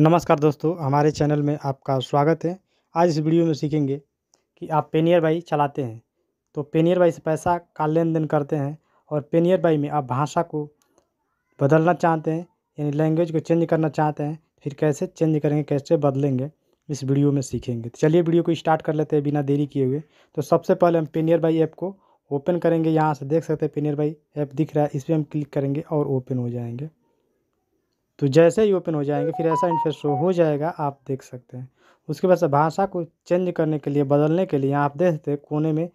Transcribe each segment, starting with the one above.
नमस्कार दोस्तों हमारे चैनल में आपका स्वागत है आज इस वीडियो में सीखेंगे कि आप पेनियर बाई चलाते हैं तो पेनियर बाई से पैसा का लेन देन करते हैं और पेनियर बाई में आप भाषा को बदलना चाहते हैं यानी लैंग्वेज को चेंज करना चाहते हैं फिर कैसे चेंज करेंगे कैसे बदलेंगे इस वीडियो में सीखेंगे तो चलिए वीडियो को स्टार्ट कर लेते हैं बिना देरी किए हुए तो सबसे पहले हम पेनियर बाई ऐप को ओपन करेंगे यहाँ से देख सकते हैं पेनियर बाई ऐप दिख रहा है इस पर हम क्लिक करेंगे और ओपन हो जाएंगे तो जैसे ही ओपन हो जाएंगे फिर ऐसा इंटरफेस शो हो जाएगा आप देख सकते हैं उसके बाद से भाषा को चेंज करने के लिए बदलने के लिए आप देख सकते हैं कोने में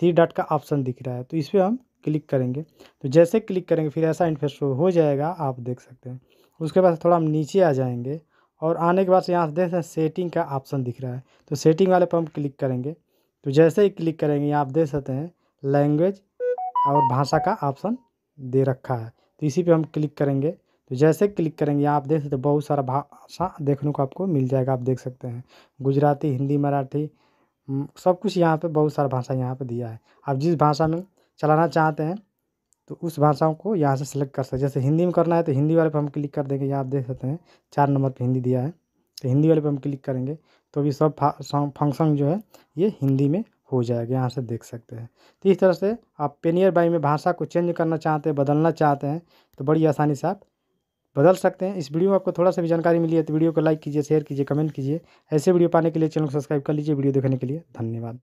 थ्री डॉट का ऑप्शन दिख रहा है तो इस पर हम क्लिक करेंगे तो जैसे क्लिक करेंगे फिर ऐसा इंटरफेस शो हो जाएगा आप देख सकते हैं उसके बाद थोड़ा हम नीचे आ जाएंगे और आने के बाद से यहाँ से देख सकते हैं सेटिंग का ऑप्शन दिख रहा है तो सेटिंग वाले पर हम क्लिक करेंगे तो जैसे ही क्लिक करेंगे यहाँ आप देख सकते हैं लैंग्वेज और भाषा का ऑप्शन दे रखा है तो इसी पे हम क्लिक करेंगे तो जैसे क्लिक करेंगे आप देख सकते बहुत सारा भाषा देखने को आपको मिल जाएगा आप देख सकते हैं गुजराती हिंदी मराठी सब कुछ यहाँ पे बहुत सारा भाषा यहाँ पे दिया है आप जिस भाषा में चलाना चाहते हैं तो उस भाषाओं को यहाँ से सिलेक्ट कर सकते हैं जैसे हिंदी में करना है तो हिंदी वाले पर हम क्लिक कर देंगे यहाँ आप देख सकते हैं चार नंबर पर हिंदी दिया है तो हिंदी वाले पर हम क्लिक करेंगे तो भी सब फंक्शन जो है ये हिंदी में हो जाएगा यहाँ से देख सकते हैं तो इस तरह से आप पेनियर बाई में भाषा को चेंज करना चाहते हैं बदलना चाहते हैं तो बड़ी आसानी से आप बदल सकते हैं इस वीडियो में आपको थोड़ा सा भी जानकारी मिली है तो वीडियो को लाइक कीजिए शेयर कीजिए कमेंट कीजिए ऐसे वीडियो पाने के लिए चैनल को सब्सक्राइब कर लीजिए वीडियो देखने के लिए धन्यवाद